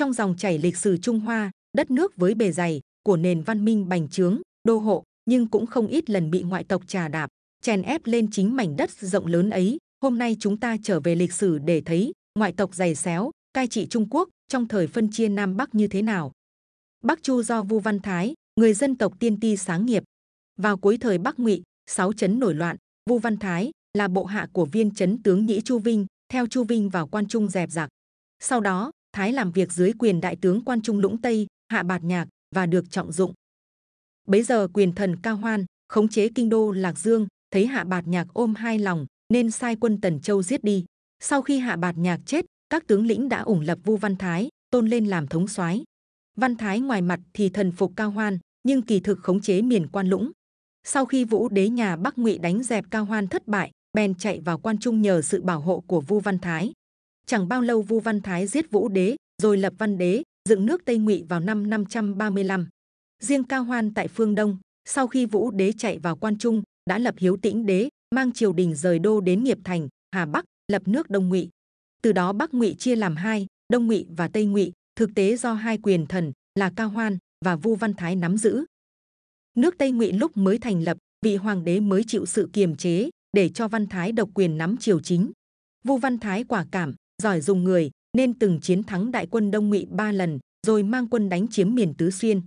Trong dòng chảy lịch sử Trung Hoa, đất nước với bề dày của nền văn minh bành trướng, đô hộ, nhưng cũng không ít lần bị ngoại tộc trà đạp, chèn ép lên chính mảnh đất rộng lớn ấy. Hôm nay chúng ta trở về lịch sử để thấy ngoại tộc dày xéo, cai trị Trung Quốc trong thời phân chia Nam Bắc như thế nào. Bắc Chu do Vu Văn Thái, người dân tộc Tiên Ti sáng nghiệp. Vào cuối thời Bắc Ngụy, sáu chấn nổi loạn, Vu Văn Thái là bộ hạ của viên chấn tướng Nhĩ Chu Vinh, theo Chu Vinh vào quan trung dẹp giặc. Sau đó, Thái làm việc dưới quyền đại tướng quan trung lũng tây Hạ Bạt Nhạc và được trọng dụng. Bấy giờ quyền thần Cao Hoan khống chế kinh đô Lạc Dương, thấy Hạ Bạt Nhạc ôm hai lòng nên sai quân Tần Châu giết đi. Sau khi Hạ Bạt Nhạc chết, các tướng lĩnh đã ủng lập Vu Văn Thái, tôn lên làm thống soái. Văn Thái ngoài mặt thì thần phục Cao Hoan, nhưng kỳ thực khống chế miền Quan Lũng. Sau khi Vũ Đế nhà Bắc Ngụy đánh dẹp Cao Hoan thất bại, bèn chạy vào Quan Trung nhờ sự bảo hộ của Vu Văn Thái. Chẳng bao lâu Vu Văn Thái giết Vũ Đế, rồi lập Văn Đế, dựng nước Tây Ngụy vào năm 535. Riêng Cao Hoan tại phương Đông, sau khi Vũ Đế chạy vào Quan Trung, đã lập Hiếu Tĩnh Đế, mang triều đình rời đô đến Nghiệp Thành, Hà Bắc, lập nước Đông Ngụy. Từ đó Bắc Ngụy chia làm hai, Đông Ngụy và Tây Ngụy, thực tế do hai quyền thần là Cao Hoan và Vu Văn Thái nắm giữ. Nước Tây Ngụy lúc mới thành lập, vị hoàng đế mới chịu sự kiềm chế để cho Văn Thái độc quyền nắm triều chính. Vu Văn Thái quả cảm giỏi dùng người nên từng chiến thắng đại quân Đông Ngụy ba lần, rồi mang quân đánh chiếm miền tứ xuyên.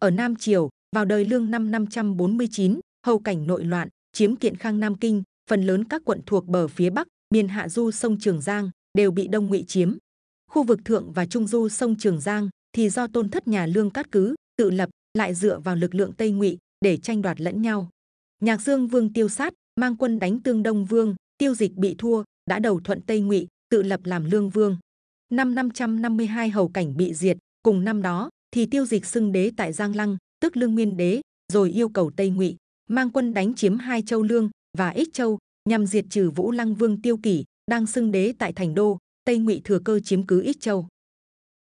Ở Nam Triều, vào đời Lương năm 549, hầu cảnh nội loạn, chiếm kiện khang Nam Kinh, phần lớn các quận thuộc bờ phía Bắc, miền Hạ Du sông Trường Giang đều bị Đông Ngụy chiếm. Khu vực thượng và trung du sông Trường Giang thì do tôn thất nhà Lương cát cứ tự lập, lại dựa vào lực lượng Tây Ngụy để tranh đoạt lẫn nhau. Nhạc Dương Vương Tiêu Sát mang quân đánh Tương Đông Vương, Tiêu Dịch bị thua, đã đầu thuận Tây Ngụy, tự lập làm lương vương. Năm 552 hầu cảnh bị diệt, cùng năm đó thì tiêu dịch xưng đế tại Giang Lăng, tức Lương nguyên đế, rồi yêu cầu Tây Ngụy mang quân đánh chiếm hai châu Lương và Ích Châu nhằm diệt trừ Vũ Lăng Vương Tiêu Kỷ đang xưng đế tại Thành Đô, Tây Ngụy thừa cơ chiếm cứ Ích Châu.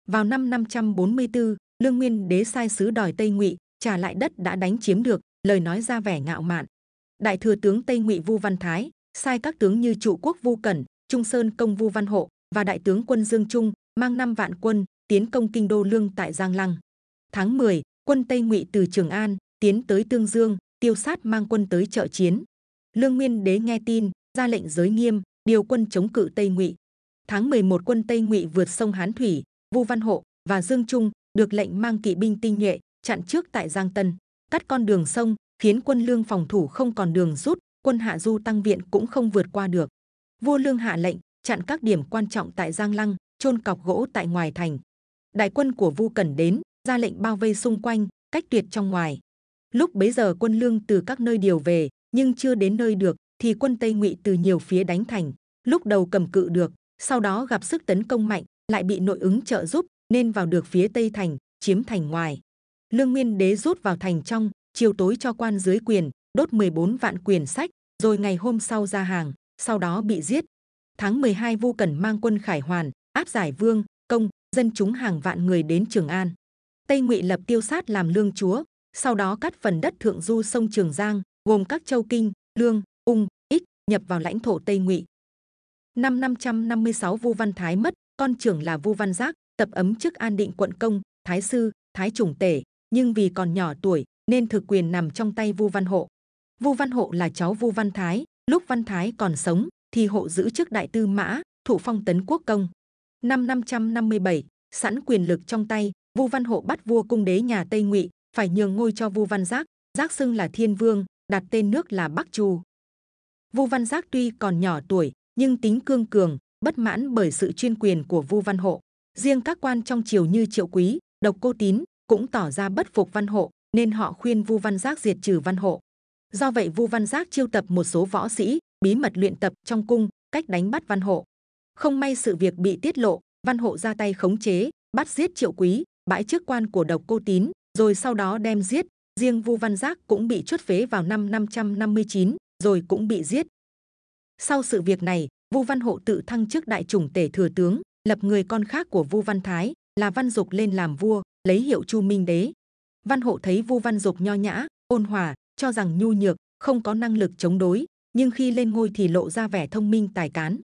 Vào năm 544, Lương Nguyên đế sai sứ đòi Tây Ngụy trả lại đất đã đánh chiếm được, lời nói ra vẻ ngạo mạn. Đại thừa tướng Tây Ngụy Vu Văn Thái sai các tướng như Trụ Quốc Vu Cẩn, Trung Sơn công Vu Văn Hộ và đại tướng quân Dương Trung mang 5 vạn quân tiến công kinh đô lương tại Giang Lăng. Tháng 10, quân Tây Ngụy từ Trường An tiến tới Tương Dương, tiêu sát mang quân tới trợ chiến. Lương Nguyên Đế nghe tin, ra lệnh giới nghiêm, điều quân chống cự Tây Ngụy. Tháng 11 quân Tây Ngụy vượt sông Hán Thủy, Vu Văn Hộ và Dương Trung được lệnh mang kỵ binh tinh nhuệ chặn trước tại Giang Tân, cắt con đường sông, khiến quân lương phòng thủ không còn đường rút, quân Hạ Du tăng viện cũng không vượt qua được vua lương hạ lệnh chặn các điểm quan trọng tại giang lăng chôn cọc gỗ tại ngoài thành đại quân của vu cần đến ra lệnh bao vây xung quanh cách tuyệt trong ngoài lúc bấy giờ quân lương từ các nơi điều về nhưng chưa đến nơi được thì quân tây ngụy từ nhiều phía đánh thành lúc đầu cầm cự được sau đó gặp sức tấn công mạnh lại bị nội ứng trợ giúp nên vào được phía tây thành chiếm thành ngoài lương nguyên đế rút vào thành trong chiều tối cho quan dưới quyền đốt 14 vạn quyền sách rồi ngày hôm sau ra hàng sau đó bị giết. Tháng 12 Vu Cẩn mang quân khải hoàn, áp giải vương, công, dân chúng hàng vạn người đến Trường An. Tây Ngụy lập tiêu sát làm lương chúa, sau đó cắt phần đất thượng du sông Trường Giang, gồm các châu Kinh, Lương, Ung, Ích, nhập vào lãnh thổ Tây Ngụy. Năm 556 Vu Văn Thái mất, con trưởng là Vu Văn Giác, tập ấm chức An Định quận công, Thái sư, Thái trùng tể, nhưng vì còn nhỏ tuổi nên thực quyền nằm trong tay Vu Văn Hộ. Vu Văn Hộ là cháu Vu Văn Thái, Lúc Văn Thái còn sống thì hộ giữ chức đại tư mã, thụ phong tấn quốc công. Năm 557, sẵn quyền lực trong tay, Vu Văn Hộ bắt vua cung đế nhà Tây Ngụy phải nhường ngôi cho Vu Văn Giác, Giác xưng là Thiên Vương, đặt tên nước là Bắc Chu. Vu Văn Giác tuy còn nhỏ tuổi nhưng tính cương cường, bất mãn bởi sự chuyên quyền của Vu Văn Hộ. Riêng các quan trong triều như Triệu Quý, Độc Cô Tín cũng tỏ ra bất phục Văn Hộ, nên họ khuyên Vu Văn Giác diệt trừ Văn Hộ. Do vậy Vu Văn Giác chiêu tập một số võ sĩ, bí mật luyện tập trong cung, cách đánh bắt Văn Hộ. Không may sự việc bị tiết lộ, Văn Hộ ra tay khống chế, bắt giết Triệu Quý, bãi chức quan của độc cô tín, rồi sau đó đem giết. Riêng Vu Văn Giác cũng bị chuất phế vào năm 559, rồi cũng bị giết. Sau sự việc này, Vu Văn Hộ tự thăng chức đại chủng tể thừa tướng, lập người con khác của Vu Văn Thái là Văn Dục lên làm vua, lấy hiệu Chu Minh Đế. Văn Hộ thấy Vu Văn Dục nho nhã, ôn hòa, cho rằng nhu nhược, không có năng lực chống đối, nhưng khi lên ngôi thì lộ ra vẻ thông minh tài cán.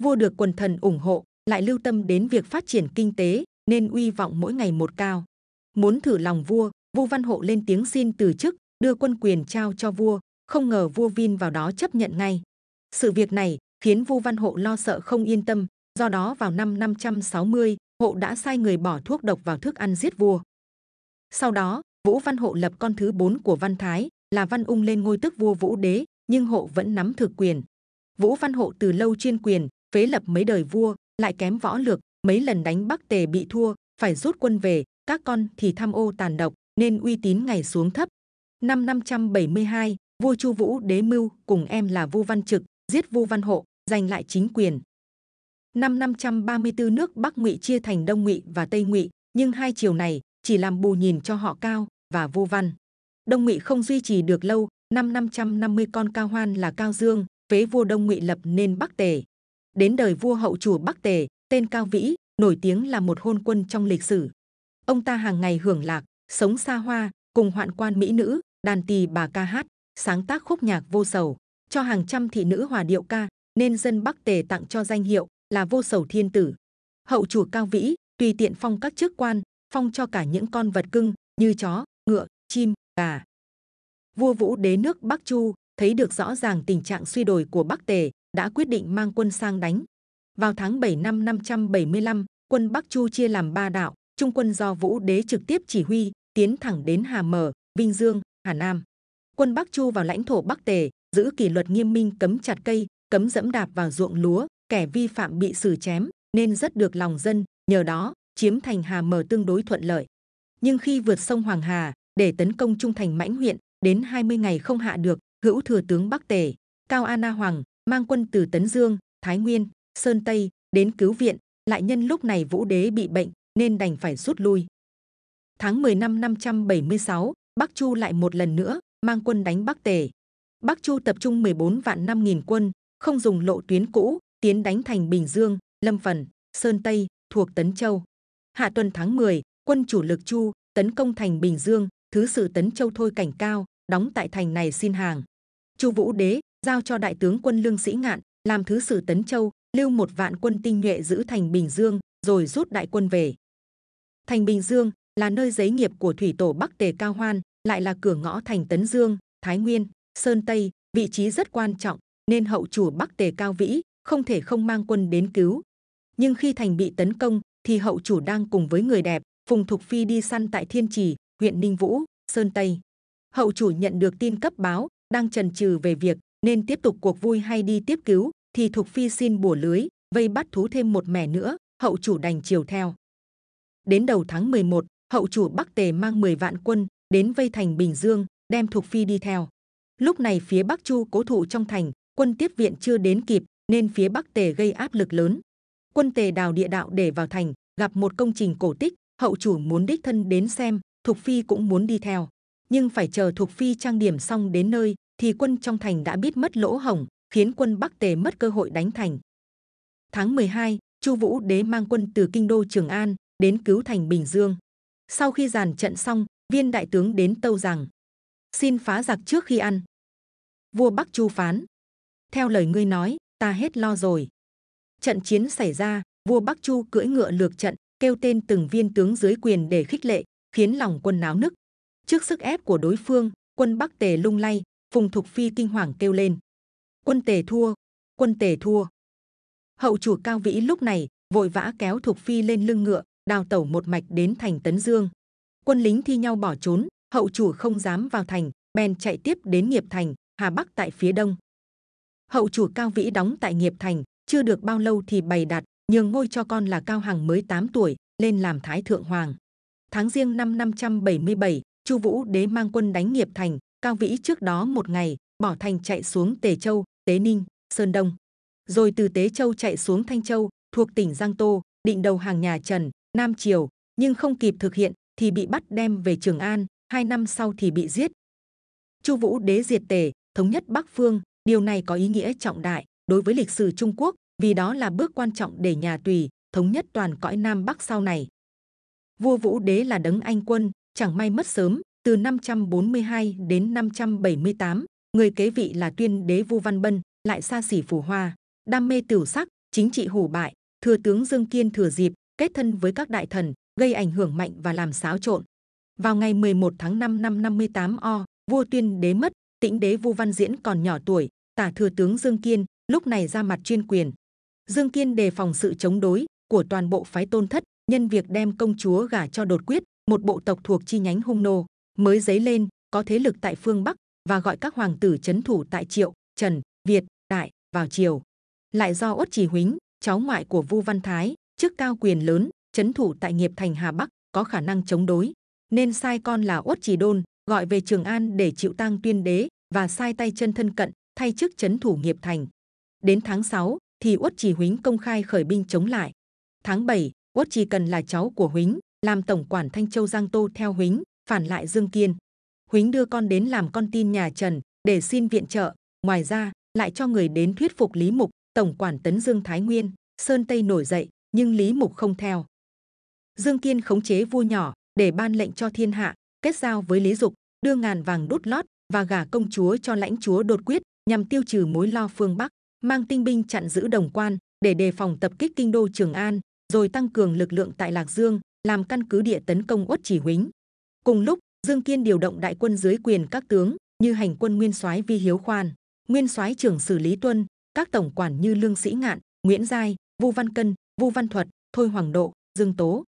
Vua được quần thần ủng hộ, lại lưu tâm đến việc phát triển kinh tế, nên uy vọng mỗi ngày một cao. Muốn thử lòng vua, Vu Văn Hộ lên tiếng xin từ chức, đưa quân quyền trao cho vua, không ngờ vua Vin vào đó chấp nhận ngay. Sự việc này khiến Vu Văn Hộ lo sợ không yên tâm, do đó vào năm 560, Hộ đã sai người bỏ thuốc độc vào thức ăn giết vua. Sau đó, Vũ Văn Hộ lập con thứ bốn của Văn Thái, là Văn Ung lên ngôi tức vua Vũ Đế, nhưng hộ vẫn nắm thực quyền. Vũ Văn Hộ từ lâu chuyên quyền, phế lập mấy đời vua, lại kém võ lược, mấy lần đánh Bắc Tề bị thua, phải rút quân về. Các con thì tham ô tàn độc, nên uy tín ngày xuống thấp. Năm 572, vua Chu Vũ Đế mưu cùng em là vua Văn Trực giết vua Văn Hộ, giành lại chính quyền. Năm 534 nước Bắc Ngụy chia thành Đông Ngụy và Tây Ngụy, nhưng hai triều này chỉ làm bù nhìn cho họ cao và vô văn. Đông Ngụy không duy trì được lâu, năm 550 con Cao Hoan là Cao Dương, phế vua Đông Ngụy lập nên Bắc Tề. Đến đời vua hậu chủ Bắc Tề, tên Cao Vĩ, nổi tiếng là một hôn quân trong lịch sử. Ông ta hàng ngày hưởng lạc, sống xa hoa, cùng hoạn quan mỹ nữ, đàn tỳ bà ca hát, sáng tác khúc nhạc vô sầu, cho hàng trăm thị nữ hòa điệu ca, nên dân Bắc Tề tặng cho danh hiệu là vô sầu thiên tử. Hậu chủ Cao Vĩ tùy tiện phong các chức quan, phong cho cả những con vật cưng như chó, ngựa, chim, cả. Vua Vũ đế nước Bắc Chu thấy được rõ ràng tình trạng suy đồi của Bắc Tề đã quyết định mang quân sang đánh. Vào tháng 7 năm 575, quân Bắc Chu chia làm ba đạo, trung quân do Vũ đế trực tiếp chỉ huy tiến thẳng đến Hà Mở, Vinh Dương, Hà Nam. Quân Bắc Chu vào lãnh thổ Bắc Tề giữ kỷ luật nghiêm minh cấm chặt cây, cấm dẫm đạp vào ruộng lúa, kẻ vi phạm bị xử chém, nên rất được lòng dân. Nhờ đó, chiếm thành Hà Mở tương đối thuận lợi. Nhưng khi vượt sông Hoàng Hà, để tấn công trung thành mãnh huyện đến 20 ngày không hạ được hữu thừa tướng bắc tề cao an na hoàng mang quân từ tấn dương thái nguyên sơn tây đến cứu viện lại nhân lúc này vũ đế bị bệnh nên đành phải rút lui tháng 10 năm 576 bắc chu lại một lần nữa mang quân đánh bắc tề bắc chu tập trung 14 vạn 5 nghìn quân không dùng lộ tuyến cũ tiến đánh thành bình dương lâm phần sơn tây thuộc tấn châu hạ tuần tháng 10, quân chủ lực chu tấn công thành bình dương thứ sử tấn châu thôi cảnh cao đóng tại thành này xin hàng chu vũ đế giao cho đại tướng quân lương sĩ ngạn làm thứ sử tấn châu lưu một vạn quân tinh nhuệ giữ thành bình dương rồi rút đại quân về thành bình dương là nơi giấy nghiệp của thủy tổ bắc tề cao hoan lại là cửa ngõ thành tấn dương thái nguyên sơn tây vị trí rất quan trọng nên hậu chủ bắc tề cao vĩ không thể không mang quân đến cứu nhưng khi thành bị tấn công thì hậu chủ đang cùng với người đẹp phùng thục phi đi săn tại thiên trì huyện Ninh Vũ, Sơn Tây. Hậu chủ nhận được tin cấp báo, đang trần trừ về việc nên tiếp tục cuộc vui hay đi tiếp cứu, thì Thục Phi xin bổ lưới, vây bắt thú thêm một mẻ nữa, hậu chủ đành chiều theo. Đến đầu tháng 11, hậu chủ Bắc Tề mang 10 vạn quân đến vây thành Bình Dương, đem Thục Phi đi theo. Lúc này phía Bắc Chu cố thủ trong thành, quân tiếp viện chưa đến kịp, nên phía Bắc Tề gây áp lực lớn. Quân Tề đào địa đạo để vào thành, gặp một công trình cổ tích, hậu chủ muốn đích thân đến xem, Thục Phi cũng muốn đi theo, nhưng phải chờ Thục Phi trang điểm xong đến nơi, thì quân trong thành đã biết mất lỗ hổng, khiến quân Bắc Tề mất cơ hội đánh thành. Tháng 12, Chu Vũ Đế mang quân từ kinh đô Trường An đến cứu thành Bình Dương. Sau khi dàn trận xong, viên đại tướng đến tâu rằng: xin phá giặc trước khi ăn. Vua Bắc Chu phán: theo lời ngươi nói, ta hết lo rồi. Trận chiến xảy ra, vua Bắc Chu cưỡi ngựa lược trận, kêu tên từng viên tướng dưới quyền để khích lệ, khiến lòng quân náo nức. Trước sức ép của đối phương, quân Bắc Tề lung lay, Phùng Thục Phi kinh hoàng kêu lên. Quân Tề thua, quân Tề thua. Hậu chủ Cao Vĩ lúc này vội vã kéo Thục Phi lên lưng ngựa, đào tẩu một mạch đến thành Tấn Dương. Quân lính thi nhau bỏ trốn, hậu chủ không dám vào thành, bèn chạy tiếp đến nghiệp thành, Hà Bắc tại phía đông. Hậu chủ Cao Vĩ đóng tại nghiệp thành, chưa được bao lâu thì bày đặt, nhường ngôi cho con là Cao Hằng mới 8 tuổi lên làm Thái Thượng Hoàng. Tháng riêng năm 577, Chu Vũ Đế mang quân đánh Nghiệp Thành, Cao Vĩ trước đó một ngày, bỏ thành chạy xuống Tề Châu, Tế Ninh, Sơn Đông. Rồi từ Tế Châu chạy xuống Thanh Châu, thuộc tỉnh Giang Tô, định đầu hàng nhà Trần, Nam Triều, nhưng không kịp thực hiện thì bị bắt đem về Trường An, hai năm sau thì bị giết. Chu Vũ Đế diệt Tề, thống nhất Bắc Phương, điều này có ý nghĩa trọng đại đối với lịch sử Trung Quốc, vì đó là bước quan trọng để nhà Tùy thống nhất toàn cõi Nam Bắc sau này. Vua Vũ Đế là đấng Anh quân, chẳng may mất sớm, từ 542 đến 578, người kế vị là tuyên đế Vu Văn Bân, lại xa xỉ phù hoa, đam mê tiểu sắc, chính trị hủ bại. Thừa tướng Dương Kiên thừa dịp kết thân với các đại thần, gây ảnh hưởng mạnh và làm xáo trộn. Vào ngày 11 tháng 5 năm 58 o, vua tuyên đế mất, tĩnh đế Vu Văn Diễn còn nhỏ tuổi, tả thừa tướng Dương Kiên lúc này ra mặt chuyên quyền. Dương Kiên đề phòng sự chống đối của toàn bộ phái tôn thất, nhân việc đem công chúa gả cho đột quyết một bộ tộc thuộc chi nhánh hung nô mới dấy lên có thế lực tại phương bắc và gọi các hoàng tử chấn thủ tại triệu trần việt đại vào triều lại do uất chỉ huýnh cháu ngoại của vu văn thái trước cao quyền lớn chấn thủ tại nghiệp thành hà bắc có khả năng chống đối nên sai con là uất chỉ đôn gọi về trường an để chịu tang tuyên đế và sai tay chân thân cận thay chức chấn thủ nghiệp thành đến tháng 6 thì uất chỉ huýnh công khai khởi binh chống lại tháng 7, Uất chỉ cần là cháu của Huỳnh, làm tổng quản Thanh Châu Giang Tô theo Huỳnh, phản lại Dương Kiên. Huỳnh đưa con đến làm con tin nhà Trần để xin viện trợ. Ngoài ra, lại cho người đến thuyết phục Lý Mục, tổng quản Tấn Dương Thái Nguyên, Sơn Tây nổi dậy, nhưng Lý Mục không theo. Dương Kiên khống chế vua nhỏ để ban lệnh cho thiên hạ, kết giao với Lý Dục, đưa ngàn vàng đốt lót và gả công chúa cho lãnh chúa đột quyết nhằm tiêu trừ mối lo phương Bắc, mang tinh binh chặn giữ đồng quan để đề phòng tập kích kinh đô Trường An, rồi tăng cường lực lượng tại Lạc Dương, làm căn cứ địa tấn công Uất Chỉ Huỳnh. Cùng lúc, Dương Kiên điều động đại quân dưới quyền các tướng như hành quân nguyên soái Vi Hiếu Khoan, nguyên soái trưởng xử Lý Tuân, các tổng quản như Lương Sĩ Ngạn, Nguyễn Giai, Vu Văn Cân, Vu Văn Thuật, Thôi Hoàng Độ, Dương Tố.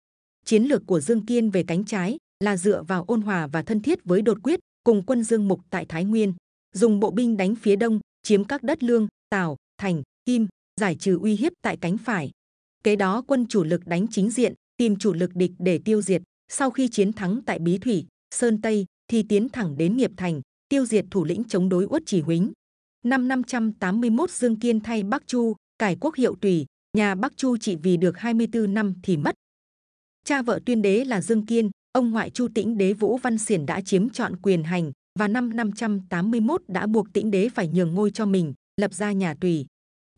Chiến lược của Dương Kiên về cánh trái là dựa vào ôn hòa và thân thiết với đột quyết cùng quân Dương Mục tại Thái Nguyên, dùng bộ binh đánh phía đông, chiếm các đất Lương, Tào, Thành, Kim, giải trừ uy hiếp tại cánh phải, Kế đó quân chủ lực đánh chính diện, tìm chủ lực địch để tiêu diệt. Sau khi chiến thắng tại Bí Thủy, Sơn Tây, thì tiến thẳng đến Nghiệp Thành, tiêu diệt thủ lĩnh chống đối Uất Chỉ Huỳnh. Năm 581 Dương Kiên thay Bắc Chu, cải quốc hiệu Tùy, nhà Bắc Chu trị vì được 24 năm thì mất. Cha vợ tuyên đế là Dương Kiên, ông ngoại Chu Tĩnh đế Vũ Văn Xiển đã chiếm trọn quyền hành và năm 581 đã buộc Tĩnh đế phải nhường ngôi cho mình, lập ra nhà Tùy.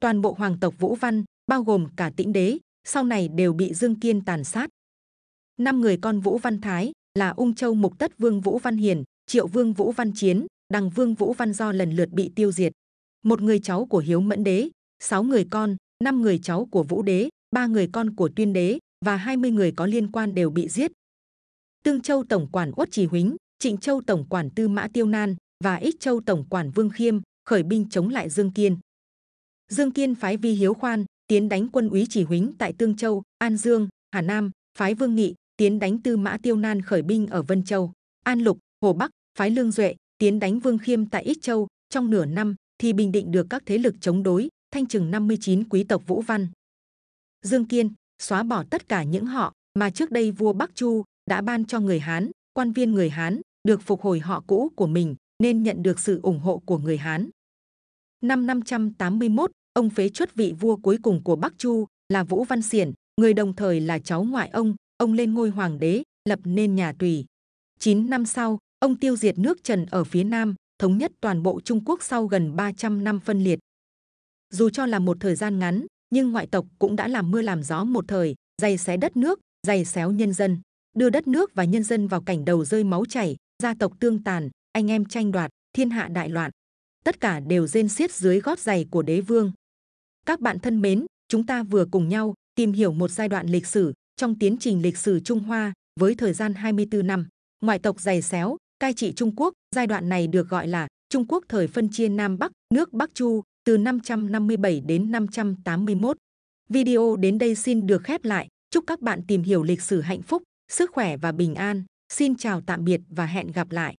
Toàn bộ hoàng tộc Vũ Văn, bao gồm cả tĩnh đế, sau này đều bị Dương Kiên tàn sát. Năm người con Vũ Văn Thái là Ung Châu Mục Tất Vương Vũ Văn Hiền, Triệu Vương Vũ Văn Chiến, Đằng Vương Vũ Văn Do lần lượt bị tiêu diệt. Một người cháu của Hiếu Mẫn Đế, sáu người con, năm người cháu của Vũ Đế, ba người con của Tuyên Đế và 20 người có liên quan đều bị giết. Tương Châu tổng quản Uất trì Huỳnh, Trịnh Châu tổng quản Tư Mã Tiêu Nan và Ích Châu tổng quản Vương Khiêm khởi binh chống lại Dương Kiên. Dương Kiên phái Vi Hiếu Khoan tiến đánh quân úy chỉ huính tại Tương Châu, An Dương, Hà Nam, phái Vương Nghị, tiến đánh Tư Mã Tiêu Nan khởi binh ở Vân Châu, An Lục, Hồ Bắc, phái Lương Duệ, tiến đánh Vương Khiêm tại Ích Châu, trong nửa năm thì bình định được các thế lực chống đối, thanh trừng 59 quý tộc Vũ Văn. Dương Kiên xóa bỏ tất cả những họ mà trước đây vua Bắc Chu đã ban cho người Hán, quan viên người Hán được phục hồi họ cũ của mình nên nhận được sự ủng hộ của người Hán. Năm 581, Ông phế chuất vị vua cuối cùng của Bắc Chu là Vũ Văn Xiển, người đồng thời là cháu ngoại ông. Ông lên ngôi hoàng đế, lập nên nhà Tùy. 9 năm sau, ông tiêu diệt nước Trần ở phía Nam, thống nhất toàn bộ Trung Quốc sau gần 300 năm phân liệt. Dù cho là một thời gian ngắn, nhưng ngoại tộc cũng đã làm mưa làm gió một thời, dày xé đất nước, dày xéo nhân dân, đưa đất nước và nhân dân vào cảnh đầu rơi máu chảy, gia tộc tương tàn, anh em tranh đoạt, thiên hạ đại loạn tất cả đều rên xiết dưới gót giày của đế vương. Các bạn thân mến, chúng ta vừa cùng nhau tìm hiểu một giai đoạn lịch sử trong tiến trình lịch sử Trung Hoa với thời gian 24 năm. Ngoại tộc giày xéo, cai trị Trung Quốc, giai đoạn này được gọi là Trung Quốc thời phân chia Nam Bắc, nước Bắc Chu từ 557 đến 581. Video đến đây xin được khép lại. Chúc các bạn tìm hiểu lịch sử hạnh phúc, sức khỏe và bình an. Xin chào tạm biệt và hẹn gặp lại.